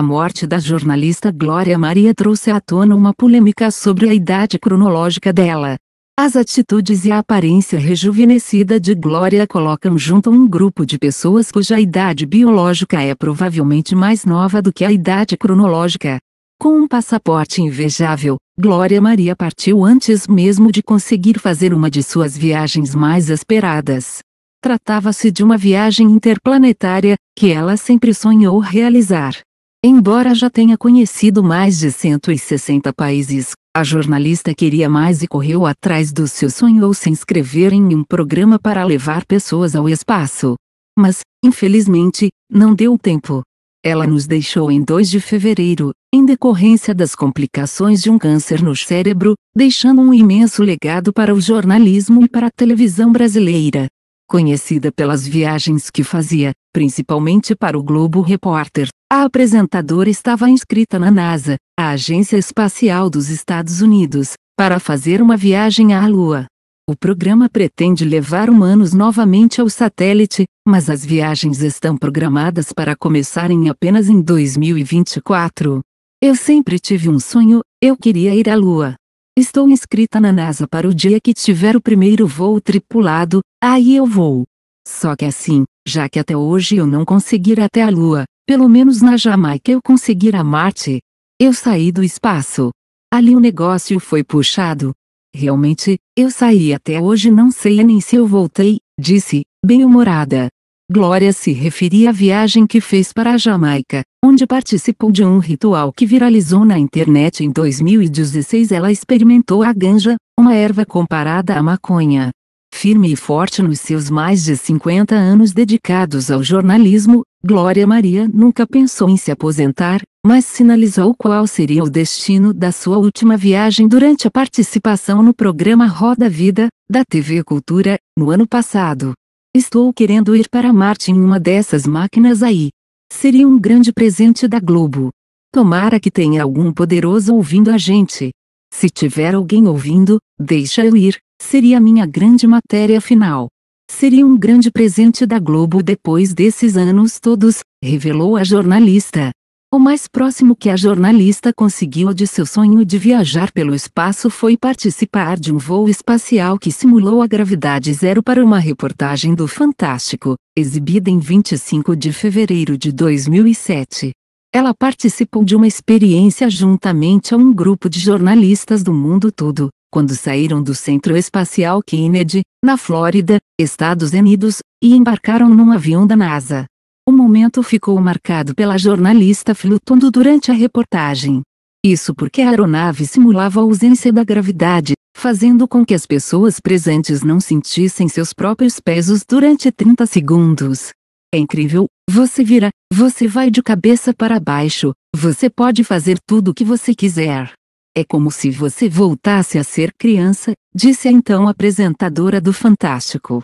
A morte da jornalista Glória Maria trouxe à tona uma polêmica sobre a idade cronológica dela. As atitudes e a aparência rejuvenescida de Glória colocam junto um grupo de pessoas cuja idade biológica é provavelmente mais nova do que a idade cronológica. Com um passaporte invejável, Glória Maria partiu antes mesmo de conseguir fazer uma de suas viagens mais esperadas. Tratava-se de uma viagem interplanetária, que ela sempre sonhou realizar. Embora já tenha conhecido mais de 160 países, a jornalista queria mais e correu atrás do seu sonho ou se inscrever em um programa para levar pessoas ao espaço. Mas, infelizmente, não deu tempo. Ela nos deixou em 2 de fevereiro, em decorrência das complicações de um câncer no cérebro, deixando um imenso legado para o jornalismo e para a televisão brasileira. Conhecida pelas viagens que fazia, principalmente para o Globo Repórter, a apresentadora estava inscrita na NASA, a Agência Espacial dos Estados Unidos, para fazer uma viagem à Lua. O programa pretende levar humanos novamente ao satélite, mas as viagens estão programadas para começarem apenas em 2024. Eu sempre tive um sonho, eu queria ir à Lua. Estou inscrita na NASA para o dia que tiver o primeiro voo tripulado, aí eu vou. Só que assim, já que até hoje eu não conseguir até a Lua, pelo menos na Jamaica eu a Marte. Eu saí do espaço. Ali o negócio foi puxado. Realmente, eu saí até hoje não sei nem se eu voltei, disse, bem-humorada. Glória se referia à viagem que fez para a Jamaica, onde participou de um ritual que viralizou na internet em 2016. Ela experimentou a ganja, uma erva comparada à maconha firme e forte nos seus mais de 50 anos dedicados ao jornalismo, Glória Maria nunca pensou em se aposentar, mas sinalizou qual seria o destino da sua última viagem durante a participação no programa Roda Vida, da TV Cultura, no ano passado. Estou querendo ir para Marte em uma dessas máquinas aí. Seria um grande presente da Globo. Tomara que tenha algum poderoso ouvindo a gente. Se tiver alguém ouvindo, deixa eu ir, seria minha grande matéria final. Seria um grande presente da Globo depois desses anos todos, revelou a jornalista. O mais próximo que a jornalista conseguiu de seu sonho de viajar pelo espaço foi participar de um voo espacial que simulou a gravidade zero para uma reportagem do Fantástico, exibida em 25 de fevereiro de 2007. Ela participou de uma experiência juntamente a um grupo de jornalistas do mundo todo, quando saíram do Centro Espacial Kennedy, na Flórida, Estados Unidos, e embarcaram num avião da NASA. O momento ficou marcado pela jornalista flutuando durante a reportagem. Isso porque a aeronave simulava a ausência da gravidade, fazendo com que as pessoas presentes não sentissem seus próprios pesos durante 30 segundos. É incrível, você vira, você vai de cabeça para baixo, você pode fazer tudo o que você quiser. É como se você voltasse a ser criança, disse então a apresentadora do Fantástico.